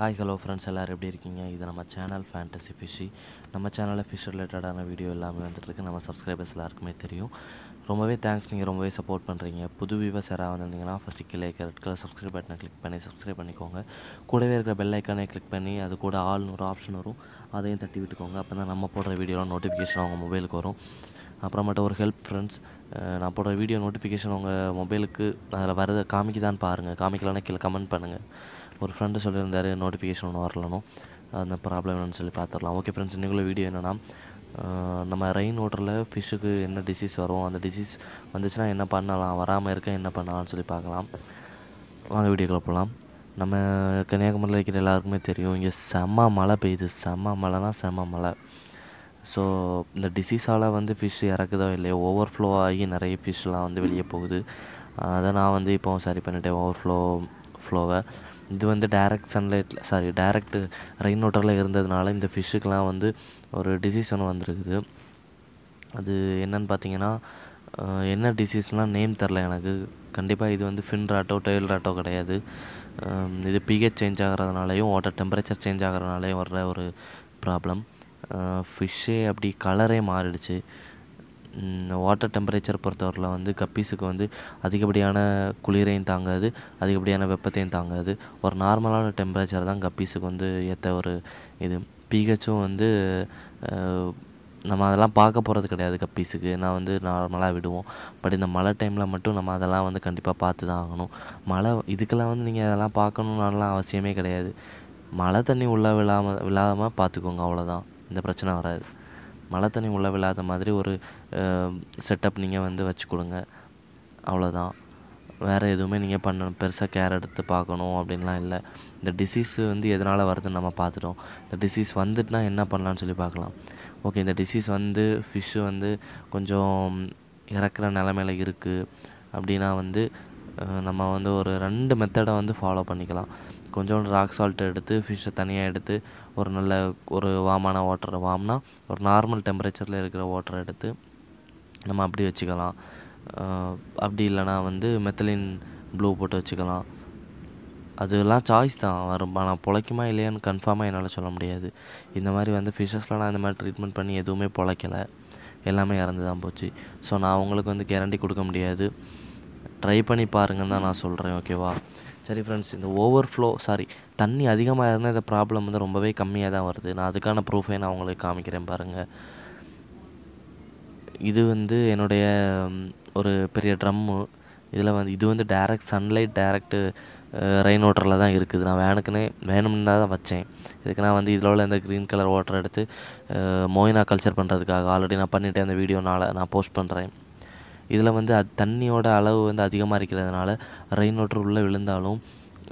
hi hello friends எல்லோரும் எப்படி இருக்கீங்க இது நம்ம சேனல் ஃபேண்டசி ஃபிஷ்ஷி நம்ம சேனலில் ஃபிஷ் ரிலேட்டடான வீடியோ எல்லாமே வந்துட்டுருக்கு நம்ம சப்ஸ்கிரைபர்ஸ் எல்லாருக்குமே தெரியும் ரொம்பவே தேங்க்ஸ் நீங்கள் ரொம்பவே சப்போர்ட் பண்ணுறீங்க புது வியூவர்ஸ் யாராக வந்திருந்தீங்கன்னா ஃபஸ்ட்டு கீழே ரெட் கலர் சப்ஸ்கிரைப் பட்டனை கிளிக் பண்ணி சப்ஸ்கிரைப் பண்ணிக்கோங்க கூடவே இருக்கிற பெல் ஐக்கானே கிளிக் பண்ணி அது கூட ஆள்னு ஒரு ஆப்ஷன் வரும் அதையும் தட்டி விட்டுக்கோங்க அப்போ தான் நம்ம போடுற வீடியோலாம் நோட்டிஃபிகேஷன் அவங்க மொபைலுக்கு வரும் அப்புறமேட்டு ஒரு ஹெல்ப் ஃப்ரெண்ட்ஸ் நான் போடுற வீடியோ நோட்டிஃபிகேஷன் உங்கள் மொபைலுக்கு அதில் காமிக்கு தான் பாருங்கள் காமிக்கலான்னு கீழே கமெண்ட் பண்ணுங்கள் ஒரு ஃப்ரெண்டு சொல்லியிருந்தார் நோட்டிஃபிகேஷன் ஒன்று வரலனும் அந்த ப்ராப்ளம் என்னன்னு சொல்லி பார்த்துடலாம் ஓகே ஃப்ரெண்ட்ஸ் இன்றைக்குள்ள வீடியோ என்னென்னா நம்ம ரெயின் வாட்டரில் ஃபிஷ்ஷுக்கு என்ன டிசீஸ் வரும் அந்த டிசீஸ் வந்துச்சுன்னா என்ன பண்ணலாம் வராமல் இருக்க என்ன பண்ணலாம்னு சொல்லி பார்க்கலாம் வாங்க வீடியோ போகலாம் நம்ம கன்னியாகுமரியில் இருக்கிற எல்லாருக்குமே தெரியும் இங்கே செம்ம மழை பெய்யுது செம்ம மழைனா செம்ம மழை ஸோ இந்த டிசீஸால் வந்து ஃபிஷ் இறக்குதோ இல்லையோ ஓவர்ஃப்ளோ ஆகி நிறைய ஃபிஷ்லாம் வந்து வெளியே போகுது அதை நான் வந்து இப்போ சரி பண்ணிட்டேன் ஓவர்ஃப்ளோ ஃப்ளோவை இது வந்து டைரக்ட் சன்லைட்டில் சாரி டைரக்ட் ரெயின் வாட்டரில் இருந்ததுனால இந்த ஃபிஷ்ஷுக்கெலாம் வந்து ஒரு டிசீஸ் ஒன்று வந்திருக்குது அது என்னன்னு பார்த்தீங்கன்னா என்ன டிசீஸ்லாம் நேம் தெரில எனக்கு கண்டிப்பாக இது வந்து ஃபின் ராட்டோ டெயில் ராட்டோ கிடையாது இது பிஹெச் சேஞ்ச் ஆகிறதுனாலையும் வாட்டர் டெம்பரேச்சர் சேஞ்ச் ஆகிறதுனாலையும் வர்ற ஒரு ப்ராப்ளம் ஃபிஷ்ஷே அப்படி கலரே மாறிடுச்சு வாட்டர் டெம்பரேச்சர் பொறுத்தவரையில் வந்து கப்பீஸுக்கு வந்து அதிகப்படியான குளிரையும் தாங்காது அதிகப்படியான வெப்பத்தையும் தாங்காது ஒரு நார்மலான டெம்பரேச்சர் தான் கப்பீஸுக்கு வந்து ஏற்ற ஒரு இது பிஹெச்சும் வந்து நம்ம அதெல்லாம் பார்க்க போகிறது கிடையாது கப்பீஸுக்கு நான் வந்து நார்மலாக விடுவோம் பட் இந்த மழை டைமில் மட்டும் நம்ம அதெல்லாம் வந்து கண்டிப்பாக பார்த்து தான் ஆகணும் மழை இதுக்கெல்லாம் வந்து நீங்கள் அதெல்லாம் பார்க்கணுன்னாலாம் அவசியமே கிடையாது மழை தண்ணி உள்ளே விழாம விழாமல் பார்த்துக்கோங்க அவ்வளோதான் இந்த பிரச்சனை வராது மழை தண்ணி உள்ளே விழாத மாதிரி ஒரு செட்டப் நீங்கள் வந்து வச்சு கொடுங்க அவ்வளோதான் வேறு எதுவுமே நீங்கள் பண்ணணும் பெருசாக கேர் எடுத்து பார்க்கணும் அப்படின்லாம் இல்லை இந்த டிசீஸ் வந்து எதனால் வருதுன்னு நம்ம பார்த்துட்டோம் இந்த டிசீஸ் வந்துட்டுனா என்ன பண்ணலான்னு சொல்லி பார்க்கலாம் ஓகே இந்த டிசீஸ் வந்து ஃபிஷ்ஷு வந்து கொஞ்சம் இறக்குற நிலமையில இருக்குது அப்படின்னா வந்து நம்ம வந்து ஒரு ரெண்டு மெத்தடை வந்து ஃபாலோ பண்ணிக்கலாம் கொஞ்சோண்டு ராக் சால்ட் எடுத்து ஃபிஷ்ஷை தனியாக எடுத்து ஒரு நல்ல ஒரு வாமான வாட்டரை வாம்னா ஒரு நார்மல் டெம்பரேச்சரில் இருக்கிற வாட்டரை எடுத்து நம்ம அப்படி வச்சுக்கலாம் அப்படி இல்லைனா வந்து மெத்தலின் ப்ளூ போட்டு வச்சுக்கலாம் அதெல்லாம் சாய்ஸ் தான் வரும் ஆனால் பிழைக்குமா இல்லையான்னு கன்ஃபார்மாக என்னால் சொல்ல முடியாது இந்த மாதிரி வந்து ஃபிஷஸ்லாம் நான் இந்த மாதிரி ட்ரீட்மெண்ட் பண்ணி எதுவுமே பிழைக்கலை எல்லாமே இறந்து தான் போச்சு ஸோ நான் அவங்களுக்கு வந்து கேரண்டி கொடுக்க முடியாது ட்ரை பண்ணி பாருங்கன்னு தான் நான் சொல்கிறேன் ஓகேவா சரி ஃப்ரெண்ட்ஸ் இந்த ஓவர்ஃப்ளோ சாரி தண்ணி அதிகமாக இருந்தால் இந்த ப்ராப்ளம் வந்து ரொம்பவே கம்மியாக தான் வருது நான் அதுக்கான ப்ரூஃபை நான் உங்களுக்கு காமிக்கிறேன் பாருங்கள் இது வந்து என்னுடைய ஒரு பெரிய ட்ரம்மு இதில் வந்து இது வந்து டைரக்ட் சன்லைட் டைரக்டு ரெயின் வாட்டரில் தான் இருக்குது நான் வேனுக்குன்னே வேணும்னு தான் வச்சேன் இதுக்கு நான் வந்து இதில் உள்ள இந்த க்ரீன் கலர் வாட்டர் எடுத்து மோயினா கல்ச்சர் பண்ணுறதுக்காக ஆல்ரெடி நான் பண்ணிவிட்டேன் அந்த வீடியோ நான் போஸ்ட் பண்ணுறேன் இதில் வந்து அது தண்ணியோட அளவு வந்து அதிகமாக இருக்கிறதுனால ரெயின் வாட்டர் உள்ளே விழுந்தாலும்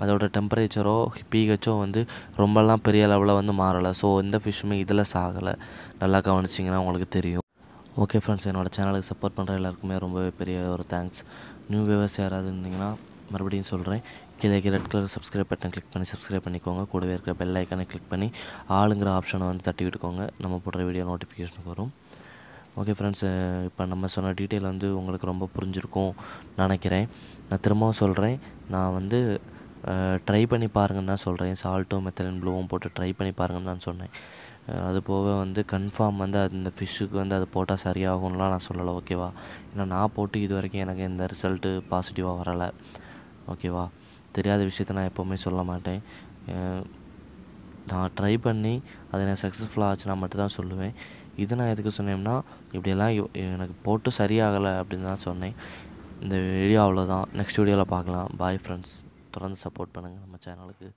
அதோடய டெம்பரேச்சரோ பிஹெச்சோ வந்து ரொம்பலாம் பெரிய அளவில் வந்து மாறலை ஸோ இந்த ஃபிஷ்ஷுமே இதில் சாகலை நல்லா கவனிச்சிங்கன்னா உங்களுக்கு தெரியும் ஓகே ஃப்ரெண்ட்ஸ் என்னோடய சேனலுக்கு சப்போர்ட் பண்ணுற எல்லாருக்குமே ரொம்பவே பெரிய ஒரு தேங்க்ஸ் நியூ வியூவர்ஸ் யாராவது இருந்தீங்கன்னா மறுபடியும் சொல்கிறேன் கீழே red colour subscribe button click பண்ணி சப்ஸ்கிரைப் பண்ணிக்கோங்க கூடவே இருக்கிற பெல் ஐக்கானை கிளிக் பண்ணி ஆளுங்கிற ஆப்ஷனை வந்து தட்டி விட்டுக்கோங்க நம்ம போடுற வீடியோ நோட்டிஃபிகேஷனுக்கு வரும் ஓகே ஃப்ரெண்ட்ஸ் இப்போ நம்ம சொன்ன டீட்டெயில் வந்து உங்களுக்கு ரொம்ப புரிஞ்சிருக்கும் நினைக்கிறேன் நான் திரும்பவும் சொல்கிறேன் நான் வந்து ட்ரை பண்ணி பாருங்கன்னு தான் சொல்கிறேன் சால்ட்டும் மெத்தலின் ப்ளூவும் போட்டு ட்ரை பண்ணி பாருங்கன்னு தான் சொன்னேன் அது போக வந்து கன்ஃபார்ம் வந்து அது இந்த ஃபிஷ்ஷுக்கு வந்து அது போட்டால் சரியாகும்லாம் நான் சொல்லலை ஓகேவா ஏன்னா நான் போட்டு இது வரைக்கும் எனக்கு எந்த ரிசல்ட்டு பாசிட்டிவாக வரலை ஓகேவா தெரியாத விஷயத்த நான் எப்போவுமே சொல்ல மாட்டேன் நான் ட்ரை பண்ணி அதை நான் சக்ஸஸ்ஃபுல்லாக ஆச்சுன்னா மட்டும்தான் சொல்லுவேன் இது நான் எதுக்கு சொன்னேன்னா இப்படியெல்லாம் எனக்கு போட்டு சரியாகலை அப்படின்னு தான் சொன்னேன் இந்த வீடியோ அவ்வளோதான் நெக்ஸ்ட் வீடியோவில் பார்க்கலாம் பாய் ஃப்ரெண்ட்ஸ் தொடர்ந்து சப்போர்ட் பண்ணுங்கள் நம்ம சேனலுக்கு